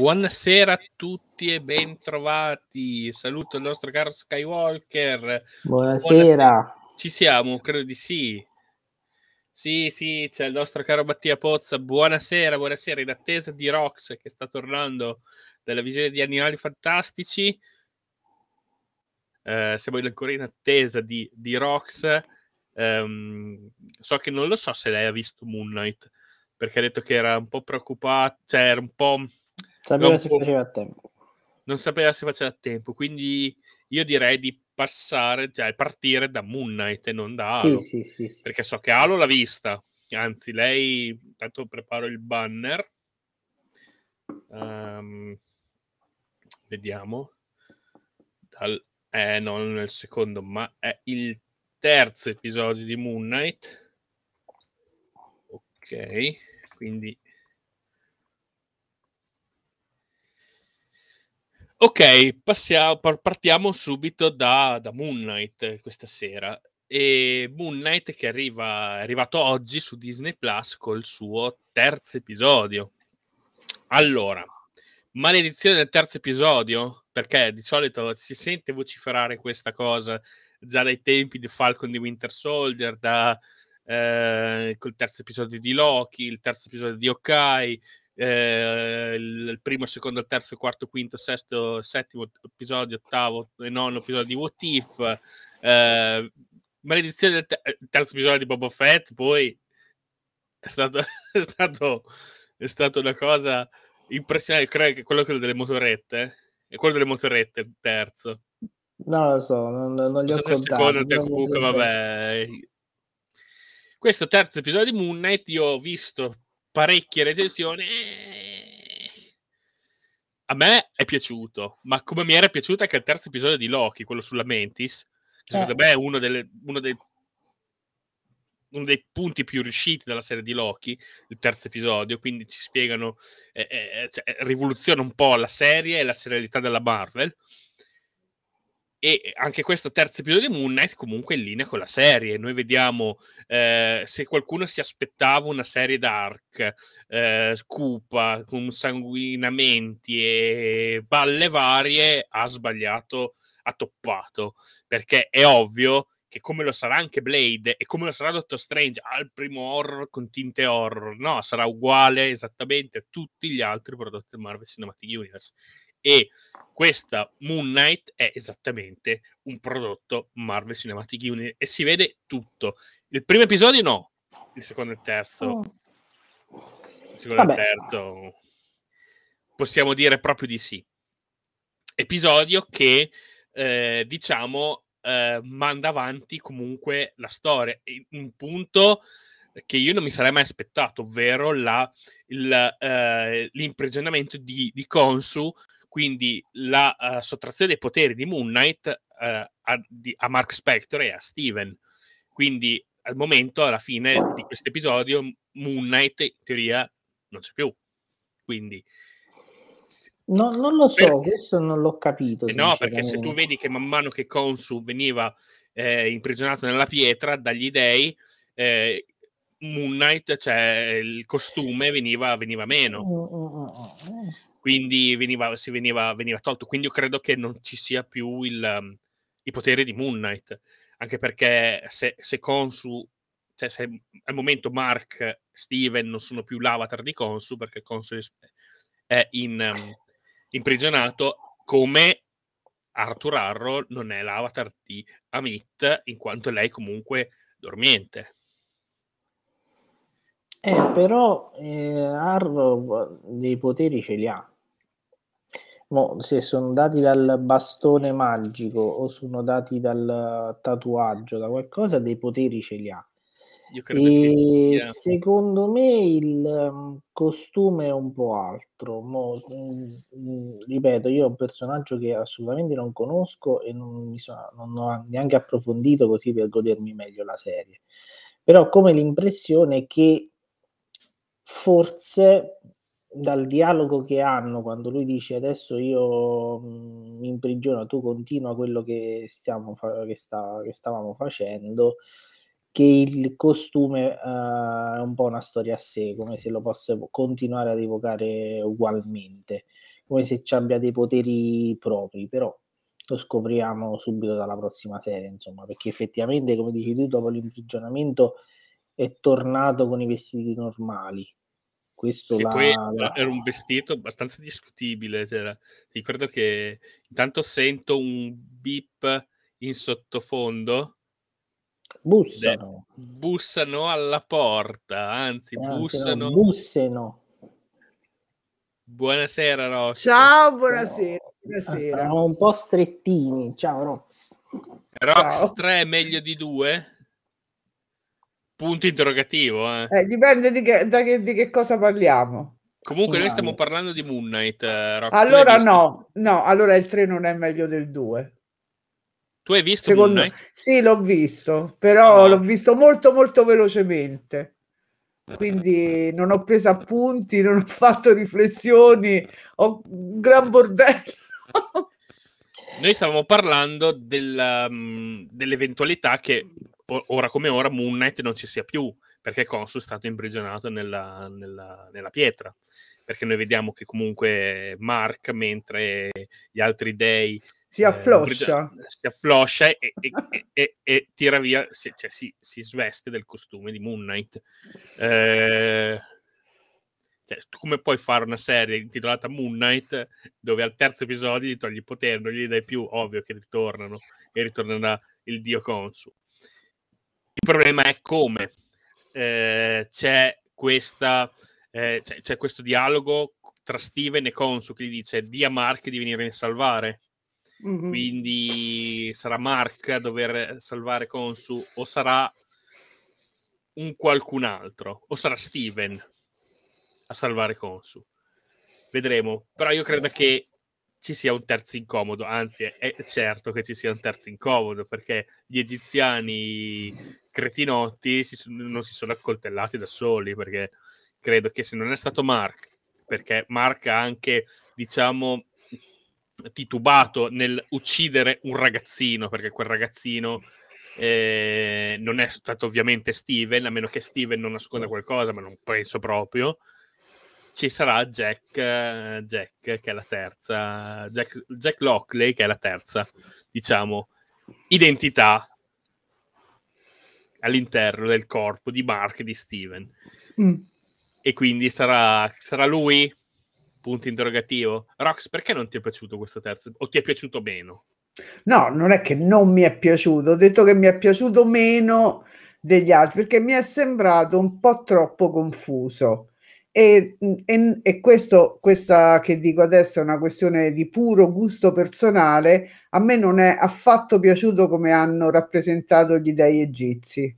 Buonasera a tutti e bentrovati. Saluto il nostro caro Skywalker. Buonasera. Buonasera. Ci siamo, credo di sì. Sì, sì, c'è il nostro caro Mattia Pozza. Buonasera, buonasera. In attesa di Rox che sta tornando dalla visione di Animali Fantastici. Eh, siamo ancora in attesa di, di Rox. Um, so che non lo so se lei ha visto Moon Knight perché ha detto che era un po' preoccupata, cioè era un po' Sapeva se faceva a tempo. Non sapeva se faceva a tempo, quindi io direi di passare, cioè partire da Moon Knight e non da Halo. Sì, sì, sì, perché so che Halo l'ha vista. Anzi, lei, intanto preparo il banner. Um, vediamo. Dal, eh, non il secondo, ma è il terzo episodio di Moon Knight. Ok, quindi Ok, passia- partiamo subito da, da, Moon Knight eh, questa sera. E Moon Knight che arriva, è arrivato oggi su Disney Plus col suo terzo episodio. Allora, maledizione del terzo episodio, perché di solito si sente vociferare questa cosa già dai tempi di Falcon di Winter Soldier, da, eh, col terzo episodio di Loki, il terzo episodio di Okai, eh, il primo, il secondo, il terzo, il quarto, il quinto, il sesto, il settimo episodio, ottavo e nono episodio di What If, eh, maledizione del te- eh, terzo episodio di Boba Fett, poi è stato, è stato, è stato una cosa impressionante, credo che quello, delle motorette, è eh, quello delle motorette il terzo. No, lo so, non, non li ho so contati. Te, comunque, vabbè. Questo terzo episodio di Moon Knight io ho visto parecchie recensioni. Eh, a me è piaciuto, ma come mi era piaciuto anche il terzo episodio di Loki, quello sulla Mentis, che secondo eh. me è uno, delle, uno, dei, uno, dei, punti più riusciti della serie di Loki, il terzo episodio, quindi ci spiegano, eh, eh, cioè, rivoluziona un po' la serie e la serialità della Marvel e anche questo terzo episodio di Moon Knight comunque in linea con la serie. Noi vediamo eh, se qualcuno si aspettava una serie dark, eh, con sanguinamenti e balle varie, ha sbagliato, ha toppato, perché è ovvio che come lo sarà anche Blade e come lo sarà Doctor Strange al primo horror con tinte horror, no, sarà uguale esattamente a tutti gli altri prodotti del Marvel Cinematic Universe e questa Moon Knight è esattamente un prodotto Marvel Cinematic Universe e si vede tutto. Il primo episodio no, il secondo e il terzo. Oh. Il secondo Vabbè. e il terzo possiamo dire proprio di sì. Episodio che eh, diciamo eh, manda avanti comunque la storia. Un punto che io non mi sarei mai aspettato, ovvero la, il, eh, l'imprigionamento di, di Consu quindi la uh, sottrazione dei poteri di Moon Knight uh, a, di, a, Mark Spector e a Steven. Quindi al momento, alla fine di questo episodio, Moon Knight in teoria non c'è più. Quindi no, non lo so, per... questo non l'ho capito. Eh no, perché se tu vedi che man mano che Consu veniva eh, imprigionato nella pietra dagli dei, eh, Moon Knight, cioè il costume veniva, veniva meno. Mm, mm, mm, quindi veniva, si veniva, veniva, tolto. Quindi io credo che non ci sia più il, um, il potere di Moon Knight, anche perché se, se Consu, cioè se al momento Mark, Steven non sono più l'avatar di Consu, perché Consu è in, um, imprigionato, come Arthur Arrow non è l'avatar di Amit, in quanto lei comunque dormiente. Eh, però eh, Arrow dei poteri ce li ha. Mo, se sono dati dal bastone magico o sono dati dal tatuaggio, da qualcosa, dei poteri ce li ha. e che... secondo me il ehm, costume è un po' altro. Mo, mm, mm, ripeto, io ho un personaggio che assolutamente non conosco e non, sono, non ho neanche approfondito così per godermi meglio la serie. Però come l'impressione che forse dal dialogo che hanno quando lui dice adesso io mhmm, mi imprigiono, tu continua quello che, stiamo fa- che, sta- che stavamo facendo, che il costume uh, è un po' una storia a sé, come se lo possa continuare ad evocare ugualmente, come se ci abbia dei poteri propri, però lo scopriamo subito dalla prossima serie, insomma, perché effettivamente, come dici tu, dopo l'imprigionamento è tornato con i vestiti normali questo la... La... era un vestito abbastanza discutibile. Cioè, ricordo che intanto sento un beep in sottofondo. Bussano. bussano alla porta, anzi, eh, anzi bussano. No, busseno. Buonasera, Rox. Ciao, buonasera. Ah, buonasera. Ah, un po' strettini. Ciao, Rox. Rox Ciao. 3 meglio di 2? Punto interrogativo. Eh. Eh, dipende di che, che, di che, cosa parliamo. Comunque noi stiamo parlando di Moon Knight. Eh, Rock. Allora no, no, allora il 3 non è meglio del 2. Tu hai visto Secondo... Moon Knight? Sì, l'ho visto, però no. Ah. l'ho visto molto molto velocemente. Quindi non ho preso appunti, non ho fatto riflessioni, ho un gran bordello. Noi stavamo parlando del, um, dell'eventualità che ora come ora Moon Knight non ci sia più perché Consu è stato imprigionato nella, nella, nella, pietra perché noi vediamo che comunque Mark mentre gli altri dei si eh, affloscia, eh, si affloscia e, e, e, e, tira via si, cioè, si, si, sveste del costume di Moon Knight eh, cioè, come puoi fare una serie intitolata Moon Knight dove al terzo episodio gli togli il potere non gli dai più, ovvio che ritornano e ritornerà il dio Consu il problema è come eh, c'è, questa, eh, c'è, c'è, questo dialogo tra Steven e Consu che gli dice di a Mark di venire a salvare. Mm-hmm. Quindi sarà Mark a dover salvare Consu o sarà un qualcun altro o sarà Steven a salvare Consu. Vedremo, però io credo che ci sia un terzo incomodo, anzi è certo che ci sia un terzo incomodo perché gli egiziani cretinotti si, non si sono accoltellati da soli, perché credo che se non è stato Mark, perché Mark ha anche, diciamo, titubato nel uccidere un ragazzino, perché quel ragazzino eh, non è stato ovviamente Steven, a meno che Steven non nasconda qualcosa, ma non penso proprio. Ci sarà Jack, Jack che è la terza, Jack, Jack Lockley, che è la terza, diciamo, identità all'interno del corpo di Mark e di Steven. Mm. E quindi sarà, sarà lui? Punto interrogativo. Rox, perché non ti è piaciuto questo terzo? O ti è piaciuto meno? No, non è che non mi è piaciuto, ho detto che mi è piaciuto meno degli altri perché mi è sembrato un po' troppo confuso. E, mm, e, mm, e questo, questa che dico adesso è una questione di puro gusto personale. A me non è affatto piaciuto come hanno rappresentato gli dei egizi,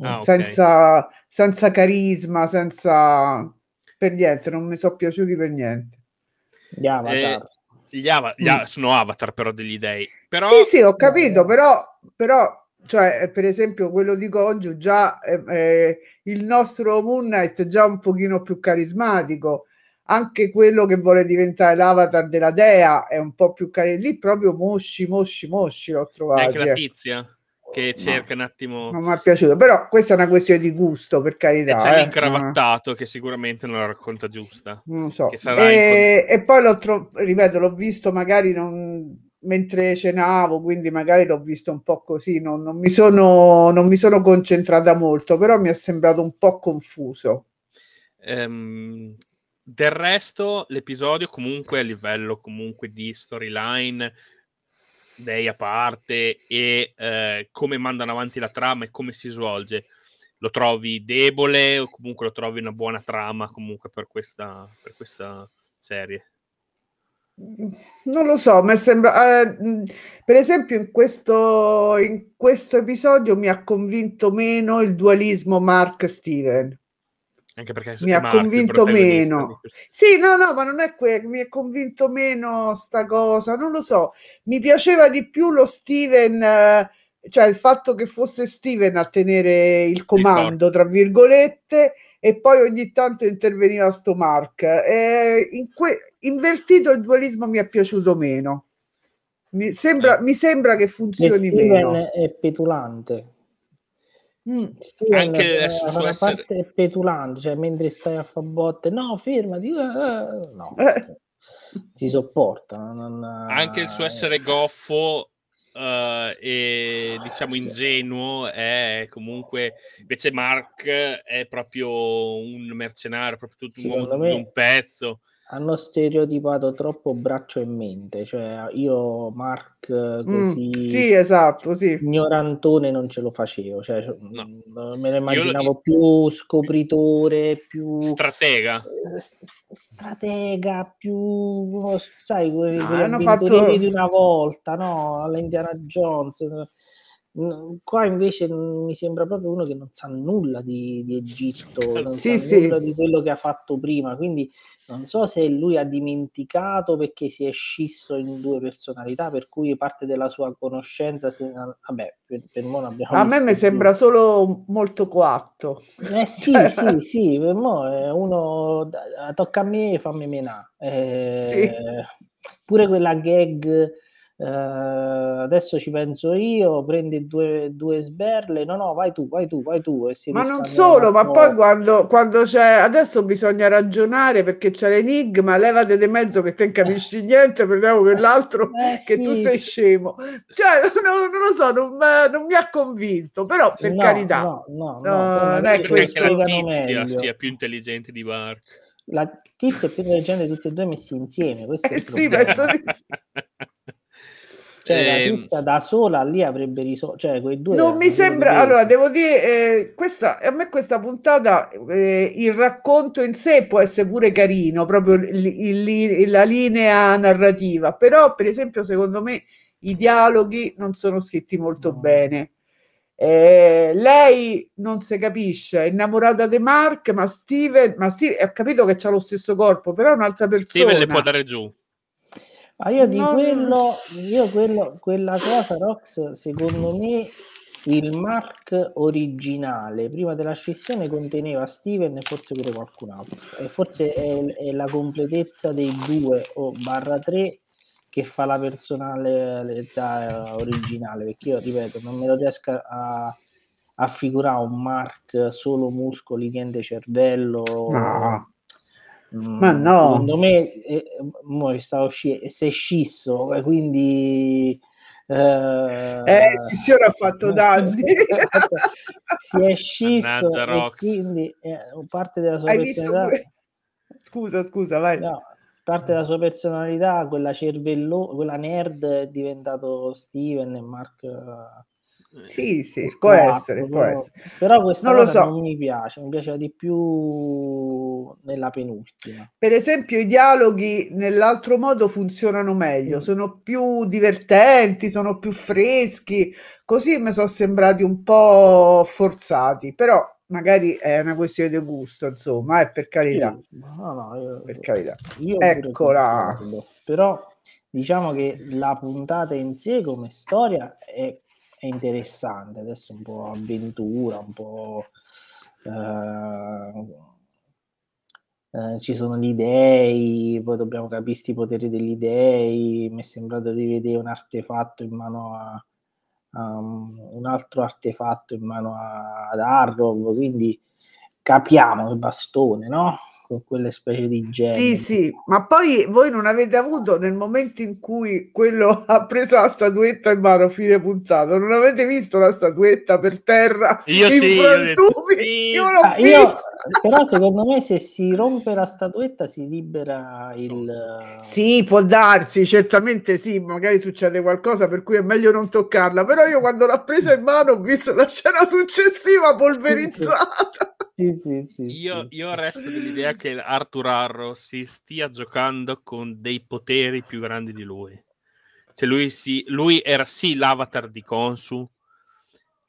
ah, senza, okay. senza carisma, senza per niente, non mi sono piaciuti per niente. Gli avatar. Eh, gli av- gli av- mm. Sono avatar però degli dei. Però... Sì, sì, ho capito, eh. però, però cioè eh, per esempio quello di Goggio già eh, eh, il nostro Moon Knight già un pochino più carismatico anche quello che vuole diventare l'avatar della dea è un po' più carino lì proprio Mosci Mosci Mosci l'ho trovato anche la eh. tizia che cerca no, un attimo non mi è piaciuto però questa è una questione di gusto per carità e c'è eh. l'incravattato eh. che sicuramente non la racconta giusta non so e, in... e, poi l'ho trovato, ripeto l'ho visto magari non mentre cenavo, quindi magari l'ho visto un po' così, non, non, mi sono, non mi sono concentrata molto, però mi è sembrato un po' confuso. Um, del resto, l'episodio comunque a livello comunque di storyline, dei a parte e eh, come mandano avanti la trama e come si svolge, lo trovi debole o comunque lo trovi una buona trama comunque per questa, per questa serie? Non lo so, mi sembra. Eh, per esempio, in questo, in questo episodio mi ha convinto meno il dualismo Mark-Steven. Anche perché mi ha Mark, convinto meno. Sì, no, no, ma non è quello. Mi ha convinto meno sta cosa. Non lo so. Mi piaceva di più lo Steven. Eh, cioè il fatto che fosse Steven a tenere il comando, tra virgolette, e poi ogni tanto interveniva sto Mark. Eh, in que- invertito il dualismo mi è piaciuto meno. Mi sembra, eh. mi sembra che funzioni Steven meno. è petulante. Mm. Anche adesso da essere... è petulante, cioè mentre stai a fa botte, no, fermati, uh, no. Eh. Si sopporta. Non, Anche il suo essere goffo Uh, e diciamo ingenuo è comunque invece Mark è proprio un mercenario proprio tutto un me, un pezzo hanno stereotipato troppo braccio e mente, cioè io Mark eh, mm, così mm, sì, esatto, sì. ignorantone non ce lo facevo, cioè, no. Mm, me lo immaginavo lo... più scopritore, più stratega, stratega più oh, sai, quelli no, quegli fatto... di una volta, no? All'Indiana Jones qua invece mi sembra proprio uno che non sa nulla di, di Egitto, non sì, sa sì. nulla di quello che ha fatto prima, quindi non so se lui ha dimenticato perché si è scisso in due personalità, per cui parte della sua conoscenza, se, ah, vabbè, per, per mo abbiamo a me mi sembra solo molto coatto. Eh sì, cioè sì, sì, per mo è uno, tocca a me, fammi menà. Eh, sì. Pure quella gag eh, adesso ci penso io, prendi due, due, sberle, no no, vai tu, vai tu, vai tu. ma non solo, ma poi quando, quando, c'è, adesso bisogna ragionare perché c'è l'enigma, levate di mezzo che te ne capisci eh. niente, prendiamo quell'altro eh, che sì. tu sei scemo. Cioè, non, non lo so, non, non, mi ha convinto, però per no, carità. No, no, no, no non è questo. la tizia sia più intelligente di Bark. La tizia è più intelligente di tutti e due messi insieme, questo eh, è il eh sì, problema. penso di sì. Cioè, eh, la ehm, pizza da sola lì avrebbe risolto. Cioè, quei due non mi sembra. Allora, devo dire, eh, questa, a me questa puntata, eh, il racconto in sé può essere pure carino, proprio il, il, la linea narrativa. Però, per esempio, secondo me i dialoghi non sono scritti molto no. bene. Eh, lei non si capisce, è innamorata di Mark, ma Steven, ma Steve, ho capito che ha lo stesso corpo, però è un'altra persona. Steven le può dare giù. Ah, io di no, quello, io quello, quella cosa, Rox, secondo me il Mark originale prima della scissione conteneva Steven e forse pure qualcun altro e forse è, è la completezza dei due o barra tre che fa la personalità originale perché io ripeto non me lo riesco a, a figurare un Mark solo muscoli niente cervello no. Ah. Ma mm, no. Secondo me eh, mo sta sci- si è scisso, quindi... Eh, eh ci scissione ha fatto danni. si è scisso quindi eh, parte della sua personalità... Visto... Scusa, scusa, vai. No, parte della sua personalità, quella cervello, quella nerd è diventato Steven e Mark... Eh, sì, sì, può atto, essere, può essere. Però questa non lo so. non mi piace, mi piaceva di più nella penultima. Per esempio i dialoghi nell'altro modo funzionano meglio, mm. sono più divertenti, sono più freschi, così mi sono sembrati un po' forzati, però magari è una questione di gusto, insomma, è eh, per carità. Sì, no, no, io, per carità. Eccola. Però diciamo che la puntata in sé come storia è è interessante, adesso un po' avventura, un po'... Eh, eh, ci sono gli dèi, poi dobbiamo capire i poteri degli dèi. mi è sembrato di vedere un artefatto in mano a... Um, un altro artefatto in mano a, ad Arrow, quindi capiamo il bastone, no? con quelle specie di gemme. Sì, sì, ma poi voi non avete avuto nel momento in cui quello ha preso la statuetta in mano, fine puntata, non avete visto la statuetta per terra? Io sì, io, detto, sì. io l'ho ah, io, però secondo me se si rompe la statuetta si libera il... Sì, può darsi, certamente sì, magari succede qualcosa per cui è meglio non toccarla, però io quando l'ho presa in mano ho visto la scena successiva polverizzata. Sì, sì sì, sì, sì, io, io resto dell'idea che Arthur Arrow si stia giocando con dei poteri più grandi di lui. Cioè lui, si, lui era sì l'avatar di Consu,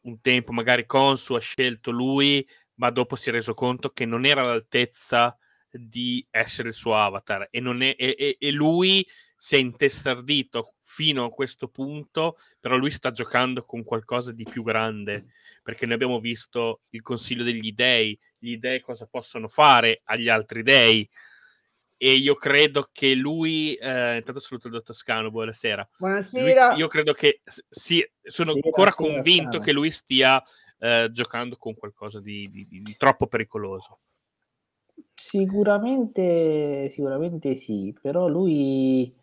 un tempo magari Consu ha scelto lui, ma dopo si è reso conto che non era all'altezza di essere il suo avatar e, è, e, e lui si è intestardito fino a questo punto, però lui sta giocando con qualcosa di più grande, perché noi abbiamo visto il consiglio degli dei, gli dei cosa possono fare agli altri dei, e io credo che lui, eh, intanto saluto il dottor Scano, buonasera. Buonasera. Lui, io credo che, sì, sono buonasera, ancora convinto Scano. che lui stia eh, giocando con qualcosa di, di, di, di troppo pericoloso. Sicuramente, sicuramente sì, però lui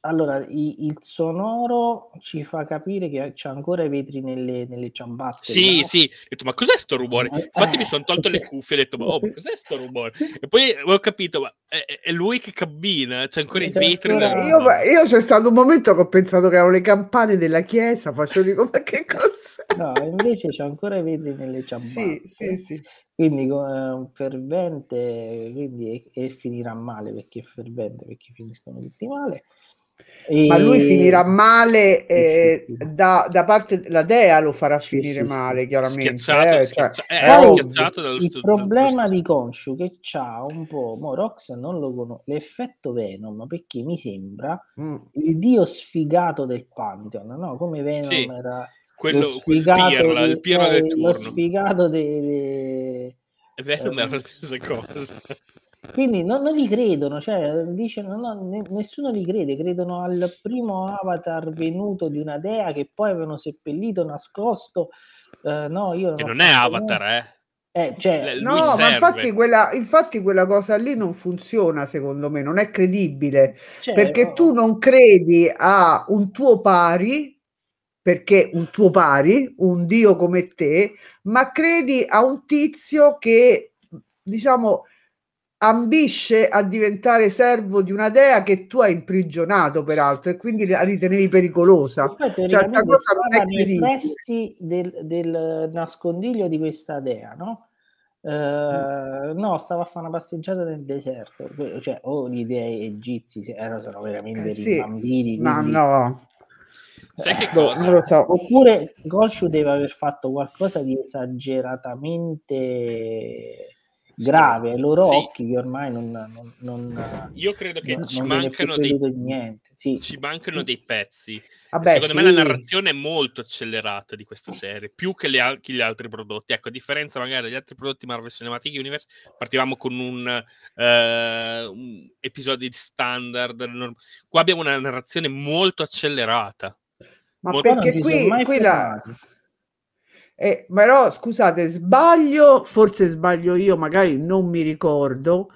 allora, i- il sonoro ci fa capire che c'è ancora i vetri nelle, nelle ciabatte. Sì, no? sì, ho detto, ma cos'è sto rumore? Eh, Infatti eh. mi sono tolto le cuffie e ho detto, ma, oh, ma cos'è sto rumore? E poi ho capito, ma è, è lui che cammina, c'è ancora c'è i vetri. Ancora... Io, io, c'è stato un momento che ho pensato che erano le campane della chiesa, faccio dico, ma che cos'è? No, invece c'è ancora i vetri nelle ciambatte. Sì, sì, sì. Quindi un fervente quindi, e, e, finirà male perché è fervente, perché finiscono tutti male. E... Ma lui finirà male eh, sì, sì, Da, da, parte della Dea, lo farà finire male, chiaramente. Schiacciato, eh, schiacciato, cioè, eh, oh, schiacciato il problema di Conscio che c'ha un po', mo Rox non lo conosco, l'effetto Venom, perché mi sembra mm. il dio sfigato del Pantheon, no? Come Venom era quello, sfigato quel pirla, di, il pirla eh, del turno. Lo sfigato di... di... È vero, ma è la stessa cosa. Quindi non, non, vi credono, cioè, dice, no, no, nessuno vi crede, credono al primo avatar venuto di una dea che poi avevano seppellito, nascosto. Eh, no, io non che non è avatar, niente. eh? Eh, cioè, no, serve. ma infatti quella, infatti quella, cosa lì non funziona, secondo me, non è credibile, cioè, perché no. tu non credi a un tuo pari perché un tuo pari, un Dio come te, ma credi a un tizio che, diciamo, ambisce a diventare servo di una dea che tu hai imprigionato peraltro e quindi la ritenevi pericolosa. Certo, cioè, cosa non è nei pressi del, del, nascondiglio di questa dea, no? Eh, mm. no, stava a fare una passeggiata nel deserto, cioè o oh, gli dei egizi erano eh, veramente eh, sì, bambini, ma no. Sai che boh, cosa? Non lo so. Oppure Gosciu deve aver fatto qualcosa di esageratamente grave ai loro sì. occhi che ormai non, non, non, io credo che non, ci mancano dei niente. Sì. ci mancano dei pezzi Vabbè, secondo sì. me la narrazione è molto accelerata di questa serie più che, le, che, gli altri prodotti ecco a differenza magari degli altri prodotti Marvel Cinematic Universe partivamo con un, eh, un episodio standard qua abbiamo una narrazione molto accelerata ma perché qui, qui la... Eh, però scusate, sbaglio, forse sbaglio io, magari non mi ricordo,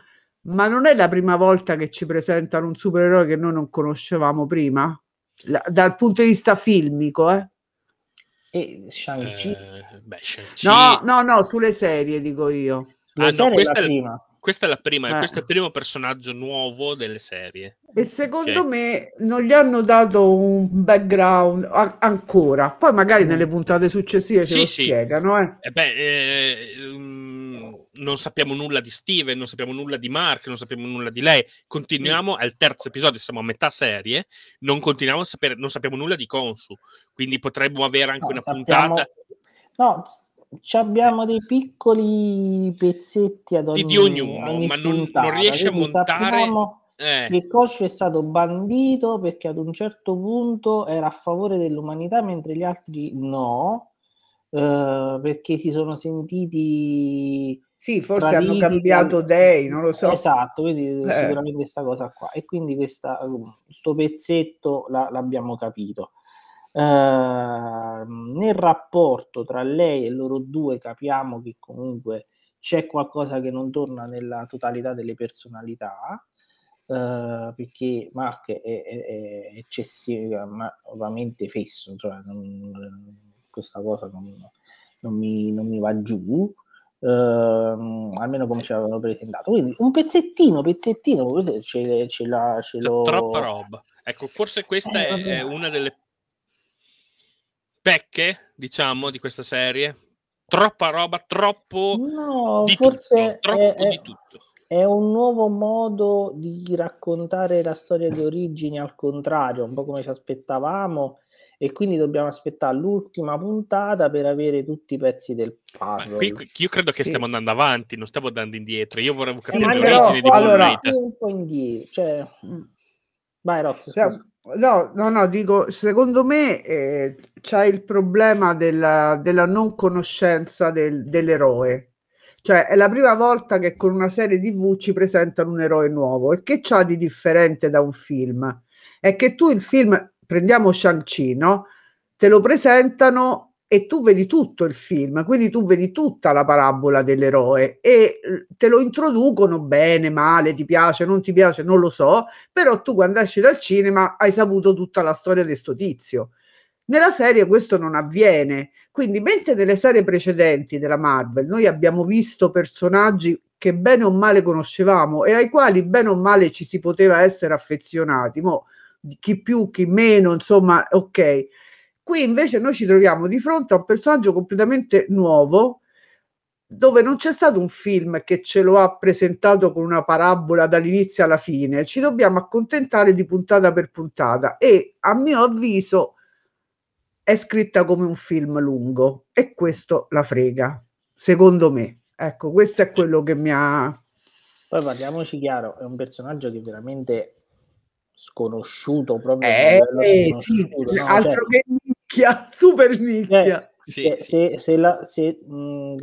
ma non è la prima volta che ci presentano un supereroe che noi non conoscevamo prima, la, dal punto di vista filmico, eh? Shang-Chi? Eh, beh, Shang-Chi. No, no, no, sulle serie dico io. Ah, no, questa è la prima. Questa è la prima, eh. questo è il primo personaggio nuovo delle serie. E secondo okay. me non gli hanno dato un background a- ancora. Poi magari mm. nelle puntate successive ce sì, lo sì. spiegano. Eh. Eh beh, um, non sappiamo nulla di Steven, non sappiamo nulla di Mark, non sappiamo nulla di lei. Continuiamo mm. al terzo episodio, siamo a metà serie, non continuiamo a sapere, non sappiamo nulla di Consu. Quindi potremmo avere anche no, una sappiamo... puntata. No, abbiamo dei piccoli pezzetti ad ogni, di, di ognuno, ogni ma non, puntata, non riesce a montare. Eh. Che Coscio è stato bandito perché ad un certo punto era a favore dell'umanità, mentre gli altri no, eh, perché si sono sentiti. Sì, forse traditi, hanno cambiato dei, non lo so. Esatto, quindi eh. sicuramente questa cosa qua. E quindi questo pezzetto la, l'abbiamo capito. Ehm, nel rapporto tra lei e loro due capiamo che comunque c'è qualcosa che non torna nella totalità delle personalità. Uh, perché Mark è, è, è eccessivamente fesso, cioè non, questa cosa non, non, mi, non, mi, va giù, uh, almeno come ci avevano presentato. Quindi un pezzettino, pezzettino, ce, ce la, ce C'è troppa roba. Ecco, forse questa eh, è, è, una delle pecche, diciamo, di questa serie? Troppa roba, troppo no, di forse tutto, troppo è, di tutto. È un nuovo modo di raccontare la storia di origini al contrario, un po' come ci aspettavamo e quindi dobbiamo aspettare l'ultima puntata per avere tutti i pezzi del puzzle. Qui, qui, io credo che sì. stiamo andando avanti, non stiamo andando indietro. Io vorrei capire sì, l'origine però, di allora, un po' indietro, cioè... Mm. Vai Roxy, cioè, No, no, no, dico, secondo me eh, c'è il problema della, della non conoscenza del, dell'eroe. Cioè, è la prima volta che con una serie TV ci presentano un eroe nuovo. E che c'ha di differente da un film? È che tu il film, prendiamo Shang-Chi, no? Te lo presentano e tu vedi tutto il film, quindi tu vedi tutta la parabola dell'eroe e te lo introducono bene, male, ti piace, non ti piace, non lo so, però tu quando esci dal cinema hai saputo tutta la storia di sto tizio. Nella serie questo non avviene, quindi mentre nelle serie precedenti della Marvel noi abbiamo visto personaggi che bene o male conoscevamo e ai quali bene o male ci si poteva essere affezionati, Mo, chi più, chi meno, insomma, ok Qui invece noi ci troviamo di fronte a un personaggio completamente nuovo, dove non c'è stato un film che ce lo ha presentato con una parabola dall'inizio alla fine, ci dobbiamo accontentare di puntata per puntata e a mio avviso è scritta come un film lungo e questo la frega, secondo me. Ecco, questo è quello che mi ha... Poi parliamoci chiaro, è un personaggio che veramente sconosciuto proprio eh, eh sì, no, altro cioè... che nicchia, super nicchia. Eh, sì, se, sì. se, se, la, se mh, mm,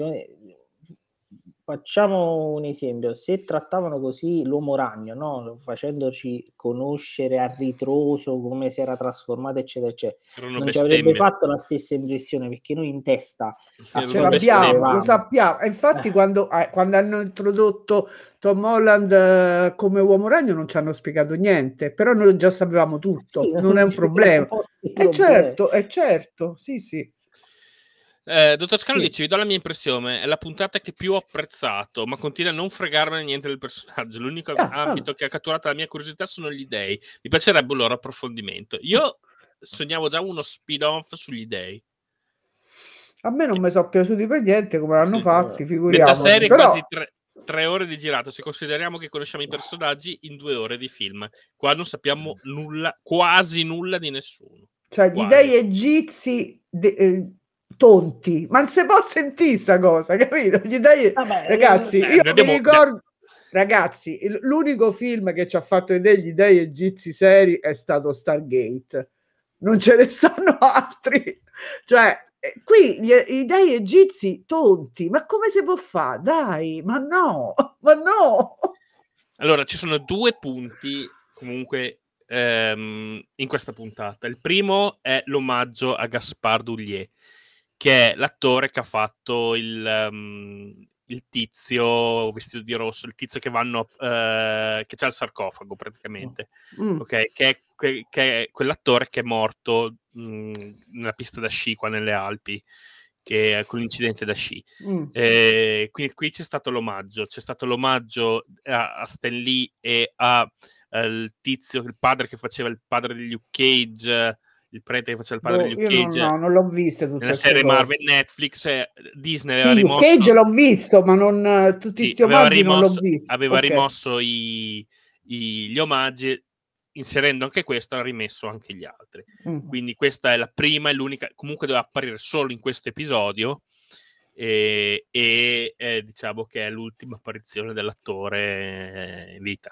Facciamo un esempio, se trattavano così l'uomo ragno, no? facendoci conoscere a ritroso come si era trasformato, eccetera, eccetera, Erano non ci avrebbe fatto la stessa impressione perché noi in testa ce l'abbiamo, lo sappiamo. infatti, eh. quando, eh, quando, hanno introdotto Tom Holland eh, come uomo ragno, non ci hanno spiegato niente, però noi già sapevamo tutto, sì, non, non è un problema. È certo, è certo, sì, sì. Eh, dottor Scalo sì. dice: Vi do la mia impressione. È la puntata che più ho apprezzato, ma continua a non fregarmene niente del personaggio. L'unico ah, ah. ambito ah. che ha catturato la mia curiosità sono gli dei. Mi piacerebbe un loro approfondimento. Io sognavo già uno spin-off sugli dei. A me non mi sono piaciuti per niente come l'hanno sì, fatti, eh. figuriamoci. La serie però... quasi tre, tre, ore di girato, se consideriamo che conosciamo i personaggi in due ore di film. Qua non sappiamo mm. nulla, quasi nulla di nessuno. Cioè, quasi. gli dei egizi de- eh, tonti, ma non si può sentire questa cosa, capito? Gli dai... Vabbè, ah, ragazzi, eh, io abbiamo... mi ricordo... Ragazzi, l'unico film che ci ha fatto vedere gli dei egizi seri è stato Stargate. Non ce ne stanno altri. Cioè, eh, qui gli, i dei egizi tonti, ma come si può fare? Dai, ma no, ma no. Allora, ci sono due punti comunque ehm, in questa puntata. Il primo è l'omaggio a Gaspard Duglier che è l'attore che ha fatto il, um, il tizio vestito di rosso, il tizio che vanno uh, che c'è il sarcofago praticamente, mm. ok? Che è, che è, quell'attore che è morto mh, mm, nella pista da sci qua nelle Alpi che, con l'incidente da sci. Mm. Eh, quindi qui c'è stato l'omaggio, c'è stato l'omaggio a, a Stan Lee e al eh, tizio, il padre che faceva il padre di Luke Cage il prete che faceva il padre Beh, di Luke Cage. Non, no, non l'ho visto. Tutte nella serie cose. Marvel Netflix, eh, Disney aveva sì, rimosso... Luke Cage l'ho visto, ma non tutti sì, aveva rimosso, Aveva okay. rimosso i, i, gli omaggi, inserendo anche questo ha rimesso anche gli altri. Mm. Quindi questa è la prima e l'unica, comunque doveva apparire solo in questo episodio e, e eh, diciamo che è l'ultima apparizione dell'attore eh, in vita.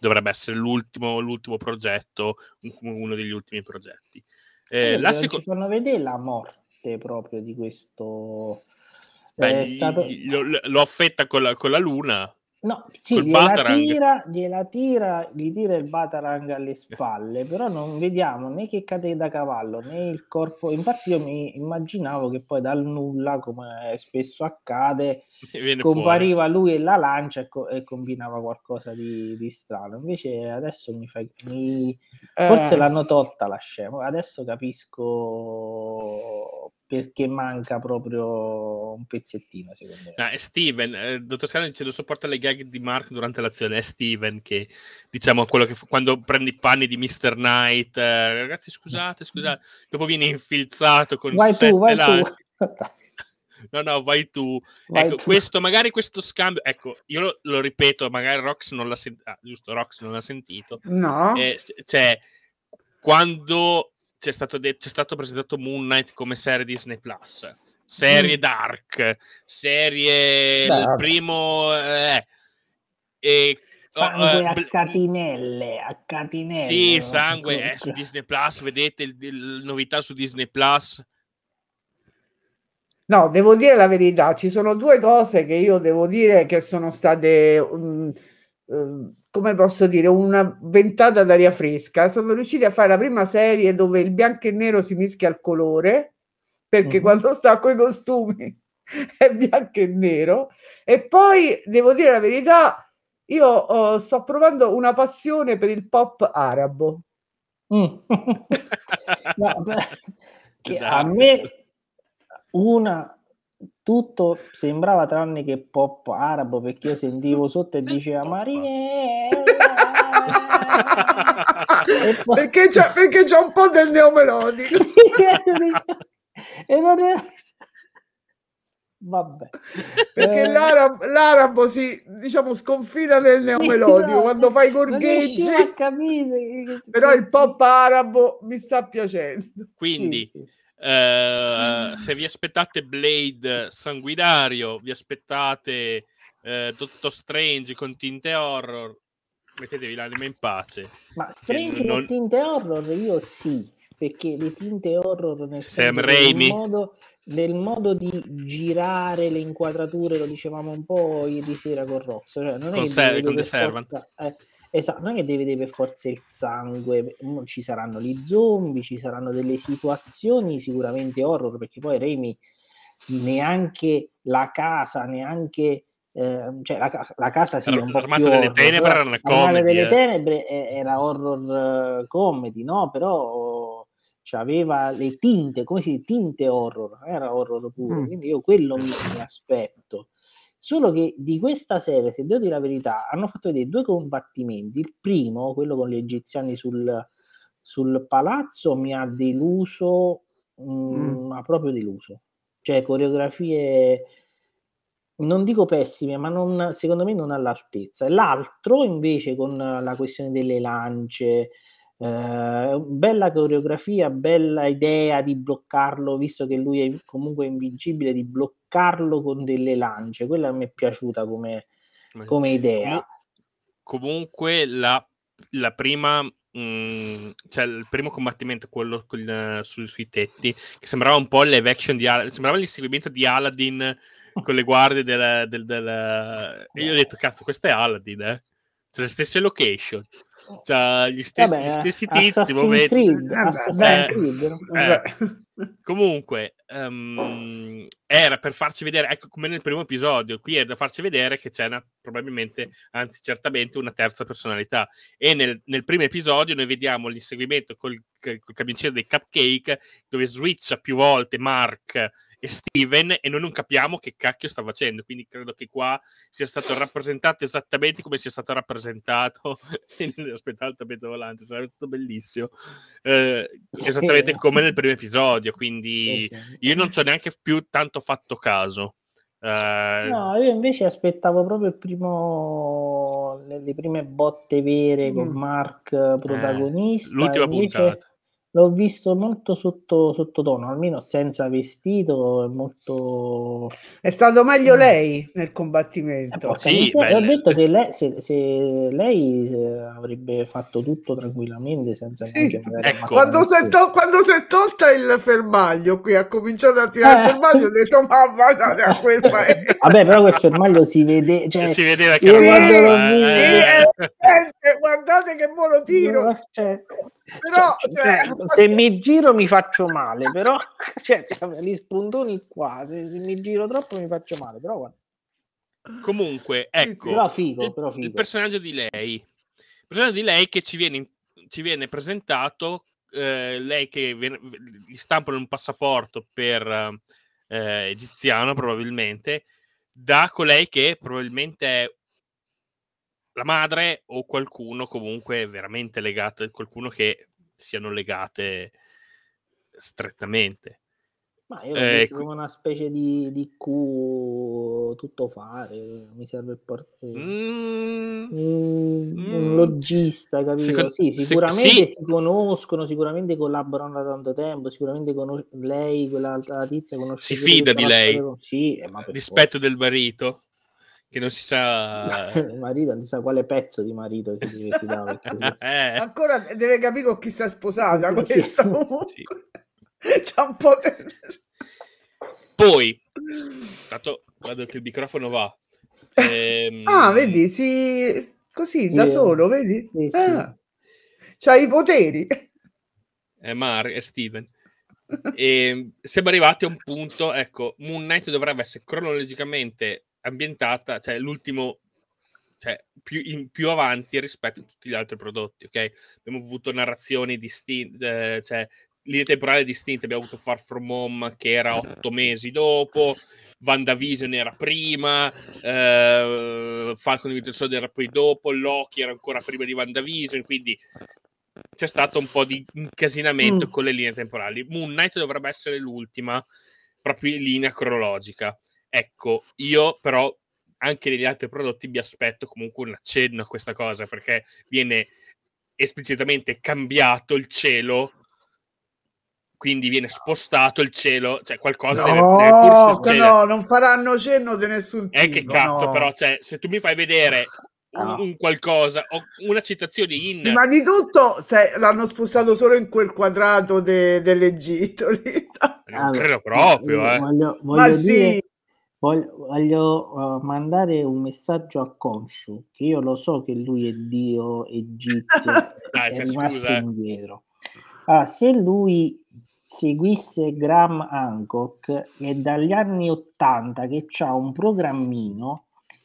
Dovrebbe essere l'ultimo, l'ultimo progetto, uno degli ultimi progetti. Eh, allora, la seco- ci fanno vedere la morte proprio di questo... Eh, Beh, stato... lo, lo affetta con la, con la luna No, sì, gliela tira, gliela tira, gli tira il Batarang alle spalle, però non vediamo né che cade da cavallo né il corpo. Infatti, io mi immaginavo che poi dal nulla, come spesso accade, compariva fuori. lui e la lancia e, co- e combinava qualcosa di, di, strano. Invece, adesso mi fai. Mi... Eh. Forse eh. l'hanno tolta la scema, adesso capisco perché manca proprio un pezzettino, secondo me. Ah, è Steven, eh, dottor Scala dice lo sopporta le gag di Mark durante l'azione, è Steven che, diciamo, quello che fa, quando prende i panni di Mr. Knight, eh, ragazzi scusate, scusate, dopo viene infilzato con vai sette tu, vai lanci. tu. no, no, vai tu. Vai ecco, tu. questo, magari questo scambio, ecco, io lo, lo ripeto, magari Rox non l'ha sentito, ah, giusto, Rox non l'ha sentito. No. Eh, cioè, quando c'è stato, de- c'è stato, presentato Moon Knight come serie Disney Plus, serie mm. Dark, serie Beh, il primo. Eh, e, oh, sangue oh, a catinelle, a catinelle. Sì, sangue è eh, su Disney Plus. Vedete il, il, novità su Disney Plus. No, devo dire la verità, ci sono due cose che io devo dire che sono state. Um, um, come posso dire, una ventata d'aria fresca. Sono riusciti a fare la prima serie dove il bianco e il nero si mischia al colore, perché mm-hmm. quando sta con i costumi è bianco e nero. E poi, devo dire la verità, io oh, sto provando una passione per il pop arabo. Mm. no, a esatto. me una tutto sembrava tranne che pop arabo perché io sentivo sotto e diceva Marie poi... perché, c'è, perché, c'è, un po' del neomelodico e non è... vabbè perché eh... l'arabo, l'arabo si diciamo sconfina nel neomelodico no, quando esatto. fai gorgheggi però il pop arabo mi sta piacendo quindi sì, sì Ehm, mm. se vi aspettate Blade sanguinario, vi aspettate uh, Doctor Strange con tinte horror, mettetevi l'anima in pace. Ma Strange non... con tinte horror io sì, perché le tinte horror nel, Sam Raimi. Modo, nel modo di girare le inquadrature, lo dicevamo un po' ieri sera con Rosso, cioè non con, è se, con The forza, Eh, Esatto, non è che deve vedere per forza il sangue, ci saranno gli zombie, ci saranno delle situazioni sicuramente horror, perché poi Remy neanche la casa, neanche... Eh, cioè la, la, casa sì, era un po' più delle horror, tenebre era una comedy, delle tenebre era horror eh, comedy, no? Però aveva le tinte, come si dice, tinte horror, era horror puro, mm. quindi io quello mi, mi aspetto. Solo che di questa serie, se devo dire la verità, hanno fatto vedere due combattimenti. Il primo, quello con gli egiziani sul, sul palazzo, mi ha deluso, mh, mm, mm. ma proprio deluso. Cioè, coreografie non dico pessime, ma non, secondo me non all'altezza. L'altro invece con la questione delle lance, eh, bella coreografia, bella idea di bloccarlo, visto che lui è comunque invincibile, di bloccarlo con delle lance. Quella mi è piaciuta come, come idea. Comunque la, la prima mm, cioè il primo combattimento, quello con, uh, su, sui tetti, che sembrava un po' live action di Aladdin, sembrava l'inseguimento di Aladdin con le guardie del... del, del... E io ho detto, cazzo, questo è Aladdin, eh? C'è cioè, le stesse location, c'ha cioè, gli stessi, Vabbè, gli stessi eh, tizi. Creed, eh, Eh, eh. comunque, um, era per farci vedere, ecco come nel primo episodio, qui è da farci vedere che c'è una, probabilmente, anzi certamente, una terza personalità. E nel, nel primo episodio noi vediamo l'inseguimento col, col camioncino dei cupcake, dove switcha più volte Mark e Steven e noi non capiamo che cacchio sta facendo, quindi credo che qua sia stato rappresentato esattamente come sia stato rappresentato nell'ospedale tappeto volante, sarebbe stato bellissimo, eh, esattamente come nel primo episodio, quindi io non ci ho neanche più tanto fatto caso. Uh... No, io invece aspettavo proprio il primo, le, le prime botte vere mm. con Mark eh, protagonista. Eh, l'ultima invece... puntata l'ho visto molto sotto, sottotono, almeno senza vestito, molto... È stato meglio mm. lei nel combattimento. Eh, sì, se... ho detto che lei, se, se lei eh, avrebbe fatto tutto tranquillamente senza sì. ecco. quando, si è to- quando si è tolta il fermaglio qui, ha cominciato a tirare il eh. fermaglio, ho detto ma vada a quel paese. Vabbè, però quel fermaglio si vede... Cioè, si vedeva che... Io eh. sì, guardo, guardate che buono tiro! No, cioè, però, cioè, cioè, cioè se mi giro mi faccio male, però cioè, cioè, gli spuntoni qua, se, se, mi giro troppo mi faccio male, però guarda. Comunque, ecco, però figo, il, però il, personaggio di lei, il personaggio di lei che ci viene, ci viene presentato, eh, lei che viene, gli stampano un passaporto per eh, egiziano probabilmente, da colei che probabilmente è la madre o qualcuno comunque veramente legato, qualcuno che siano legate strettamente. Ma io eh, sono ecco. una specie di, di Q tutto fare, mi serve il portiere. Eh. Mm, mm, un mm. logista, capito? Secondo, sì, sicuramente sì. si conoscono, sicuramente collaborano da tanto tempo, sicuramente conos- lei, quella tizia, conosce... Si fida di lei, con... sì, eh, dispetto forza. del marito che non si sa marito non si sa quale pezzo di marito si, si perché... eh. ancora deve capire con chi sta sposata sì, sì. sì. c'è un po' poi intanto guardo che il microfono va ehm... ah vedi si così da solo vedi ah, c'ha i poteri è eh, Mar e eh, Steven e ehm, siamo arrivati a un punto ecco Moon Knight dovrebbe essere cronologicamente ambientata, cioè l'ultimo, cioè più, in, più avanti rispetto a tutti gli altri prodotti, ok? Abbiamo avuto narrazioni distinte, eh, cioè linee temporali distinte, abbiamo avuto Far From Home che era otto mesi dopo, VandaVision era prima, eh, Falcon Winter Soldier era poi dopo, Loki era ancora prima di VandaVision, quindi c'è stato un po' di incasinamento mm. con le linee temporali. Moon Knight dovrebbe essere l'ultima, proprio in linea cronologica. Ecco, io però anche negli altri prodotti mi aspetto comunque un accenno a questa cosa perché viene esplicitamente cambiato il cielo quindi viene spostato il cielo, cioè qualcosa no, deve, deve pur no, non faranno cenno di nessun tipo. Eh che cazzo, no. però, cioè, se tu mi fai vedere un, ah. un qualcosa o una citazione in... Ma di tutto se l'hanno spostato solo in quel quadrato de, dell'Egitto. Lì. Non credo proprio, eh. voglio, voglio, Ma dire... sì voglio, voglio uh, mandare un messaggio a Conscio, che io lo so che lui è Dio egizio, Dai, è rimasto scusa. indietro. Allora, ah, se lui seguisse Graham Hancock, è dagli anni 80 che c'ha un programmino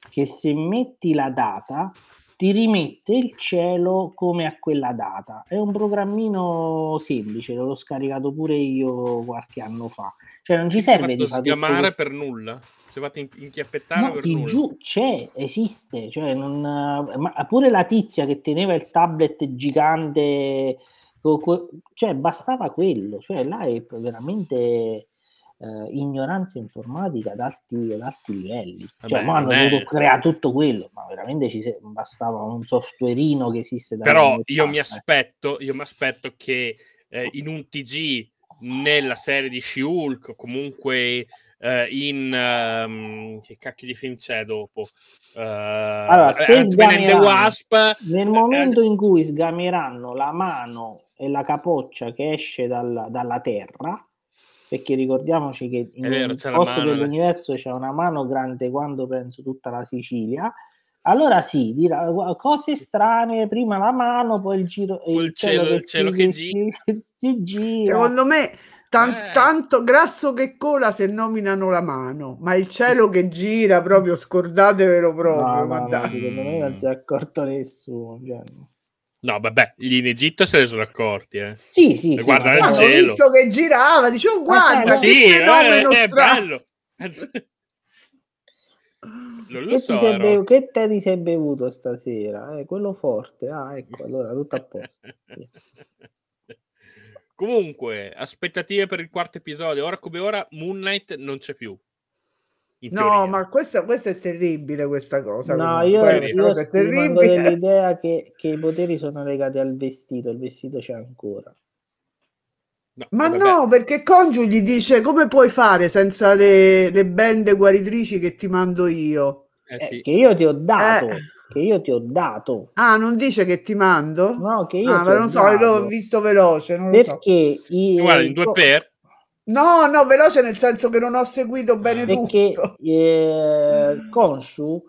che se metti la data ti rimette il cielo come a quella data. È un programmino semplice, l'ho scaricato pure io qualche anno fa. Cioè non ci serve di fare... per nulla? si è fatto inchiappettare no, per ti giù, c'è, esiste cioè non, ma pure la tizia che teneva il tablet gigante cioè bastava quello cioè là è veramente eh, ignoranza informatica ad alti, ad alti livelli. Cioè, Vabbè, hanno è... dovuto creare tutto quello, ma veramente ci se... bastava un softwareino che esiste da Però io mi, aspetto, io mi aspetto che eh, in un TG nella serie di She-Hulk, comunque eh, in um, che cacchio di film c'è dopo? Uh, allora, se eh, sgameranno, Wasp, nel eh, momento eh, in cui sgameranno la mano e la capoccia che esce dal, dalla terra, perché ricordiamoci che in vero, posto dell'universo c'è una mano grande quando penso tutta la Sicilia. Allora sì, dirà cose strane, prima la mano, poi il giro il, il cielo, cielo, che, il cielo si, che gi- si gira. Secondo me Tan- eh. Tanto grasso che cola se nominano la mano, ma il cielo che gira proprio, scordatevelo proprio. No, no, secondo me non si è accorto nessuno. Cioè, no, vabbè, lì in Egitto se ne sono accorti, eh. Sì, sì, sì guarda ma il ma cielo. visto che girava, dicevo, oh, guarda, ma sì, che eh, fenomeno eh, strano. non lo che so. Bev- che te ti sei bevuto stasera? Eh, quello forte. Ah, ecco, allora tutto a posto. Comunque, aspettative per il quarto episodio. Ora come ora, Moon Knight non c'è più. No, ma questa, questa, è terribile questa cosa. No, comunque. io, Beh, io è terribile. dell'idea che, che, i poteri sono legati al vestito, il vestito c'è ancora. No, ma vabbè. no, perché Congiu gli dice come puoi fare senza le, le bende guaritrici che ti mando io? Eh, eh sì. Che io ti ho eh, dato. Eh che io ti ho dato. Ah, non dice che ti mando? No, che io ah, non so, dato. l'ho visto veloce, non Perché so. i, Guarda, in due per No, no, veloce nel senso che non ho seguito bene perché, tutto. Perché Konshu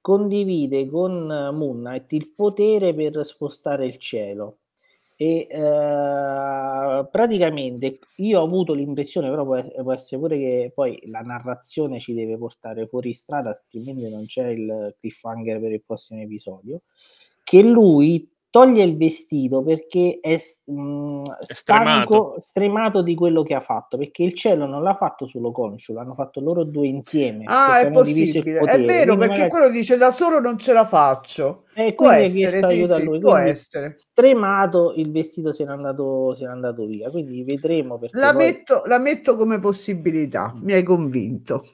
condivide con Munnight il potere per spostare il cielo. E eh, praticamente io ho avuto l'impressione, però può, può, essere pure che poi la narrazione ci deve portare fuori strada, altrimenti non c'è il cliffhanger per il prossimo episodio, che lui toglie il vestito perché è, mh, mm, stanco, stremato di quello che ha fatto, perché il cielo non l'ha fatto solo Conscio, l'hanno fatto loro due insieme. Ah, è possibile, è vero, perché magari... quello dice da solo non ce la faccio. E eh, può essere, sì, sì, lui, può essere. Stremato il vestito se n'è andato, se n'è andato via, quindi vedremo. La, poi... metto, la metto come possibilità, mi hai convinto.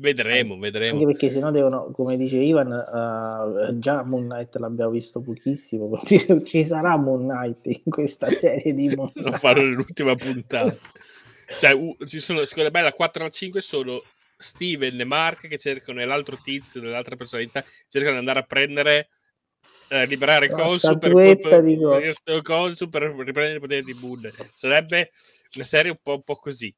Vedremo, vedremo. Anche perché sennò devono, come dice Ivan, uh, già Moon Knight l'abbiamo visto pochissimo, ci sarà Moon Knight in questa serie di Moon Knight. Lo farò l'ultima puntata. cioè, uh, ci sono, secondo me la 4 alla 5 sono Steven e Mark che cercano, e l'altro tizio, l'altra personalità, cercano di andare a prendere eh, liberare Consu per, per, per, Consu per riprendere il potere di Boone. Sarebbe una serie un po', un po così.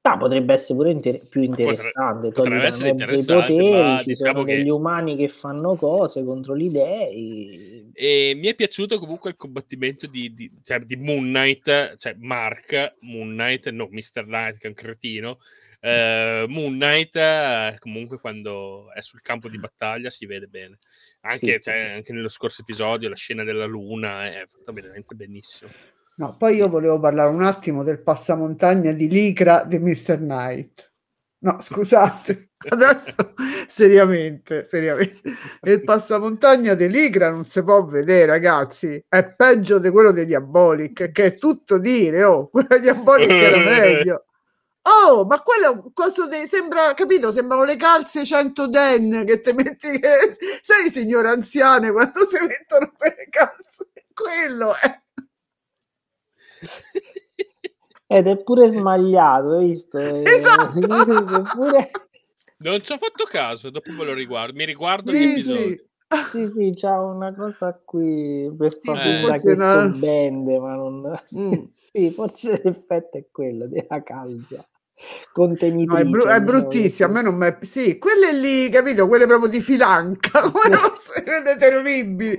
No, ah, potrebbe essere pure inter- più interessante. Potre- potrebbe essere interessante, poteri, ma diciamo che... gli umani che fanno cose contro gli dei. E mi è piaciuto comunque il combattimento di, di, cioè, di Moon Knight, cioè Mark Moon Knight, no, Mr. Knight che è un cretino. Eh, Moon Knight eh, comunque quando è sul campo di battaglia si vede bene. Anche, sì, cioè, sì. anche nello scorso episodio la scena della luna è fatta veramente benissimo. No, poi io volevo parlare un attimo del passamontagna di Licra di Mr. Knight. No, scusate, adesso seriamente, seriamente. Il passamontagna di Licra non si può vedere, ragazzi. È peggio di quello dei Diabolic, che è tutto dire, oh, quello di Diabolic era meglio. Oh, ma quello questo de- sembra, capito? Sembrano le calze 100 den che te metti. Che... Sai, signore anziane, quando si mettono quelle calze, quello è Ed è pure smagliato, hai visto? Eh, esatto. pure... Non ci ho fatto caso, dopo me lo riguardo. Mi riguardo sì, gli episodi. Sì, sì, c'ha una cosa qui per far che una... bende, ma non... Mm. Sì, forse l'effetto è quello della calza contenito. No, è, bru- è bruttissimo, a me non mi è... Sì, quelle lì, capito? Quelle proprio di filanca, quelle terribili.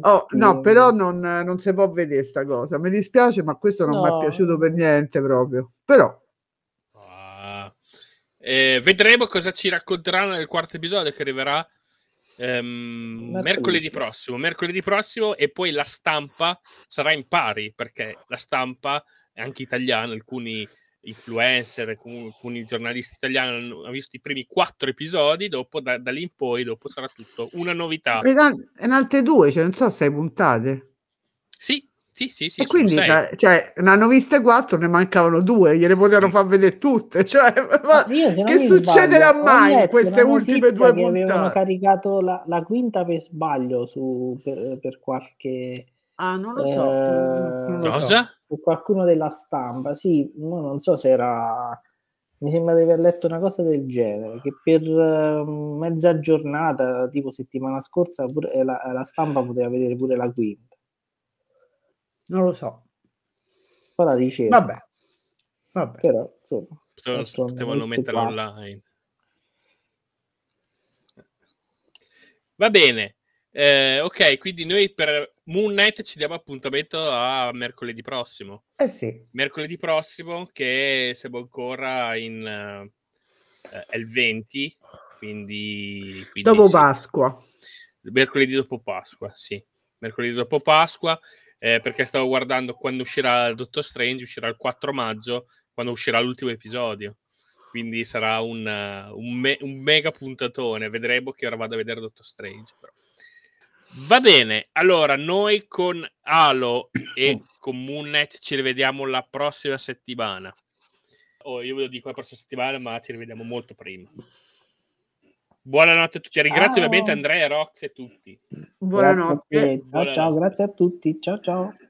Oh, no, però non, non, si può vedere sta cosa. Mi dispiace, ma questo non no. mi è piaciuto per niente proprio. Però... Ah. Eh, vedremo cosa ci racconteranno nel quarto episodio che arriverà ehm, mercoledì. mercoledì prossimo. Mercoledì prossimo e poi la stampa sarà in pari perché la stampa è anche italiana, alcuni influencer, alcuni giornalisti italiani hanno visto i primi quattro episodi, dopo da, da lì in poi dopo sarà tutto una novità. E, da, altre due, cioè non so, sei puntate. Sì, sì, sì, sì. E quindi sei. cioè, ne hanno viste quattro, ne mancavano due, gliele potevano mm. far vedere tutte. Cioè, ma ah, io, che succederà sbaglio, mai in queste ultime due puntate? Avevano caricato la, la, quinta per sbaglio su, per, per qualche... Ah, non lo so. Eh, non lo eh, Cosa? So qualcuno della stampa, sì, non so se era mi sembra di aver letto una cosa del genere, che per ehm, mezza giornata, tipo settimana scorsa, pure, eh, la, la, stampa poteva vedere pure la quinta. Non lo so. Poi la ricerca. Vabbè. Vabbè. Però, insomma. potevano metterla online. Va bene. Eh, ok, quindi noi per Moon Knight ci diamo appuntamento a mercoledì prossimo. Eh sì. Mercoledì prossimo che siamo ancora in... Eh, è il 20, quindi... quindi dopo sì. Pasqua. Mercoledì dopo Pasqua, sì. Mercoledì dopo Pasqua, eh, perché stavo guardando quando uscirà il Dottor Strange, uscirà il 4 maggio, quando uscirà l'ultimo episodio quindi sarà un, eh, un, me- un, mega puntatone. Vedremo che ora vado a vedere Dottor Strange. Però. Va bene, allora noi con Alo e con Moonnet ci rivediamo la prossima settimana. Oh, io ve lo dico la prossima settimana, ma ci rivediamo molto prima. Buonanotte a tutti, ringrazio ciao. ovviamente Andrea, Rox e tutti. Buonanotte. Buonanotte. Ciao, ciao, grazie a tutti. Ciao ciao.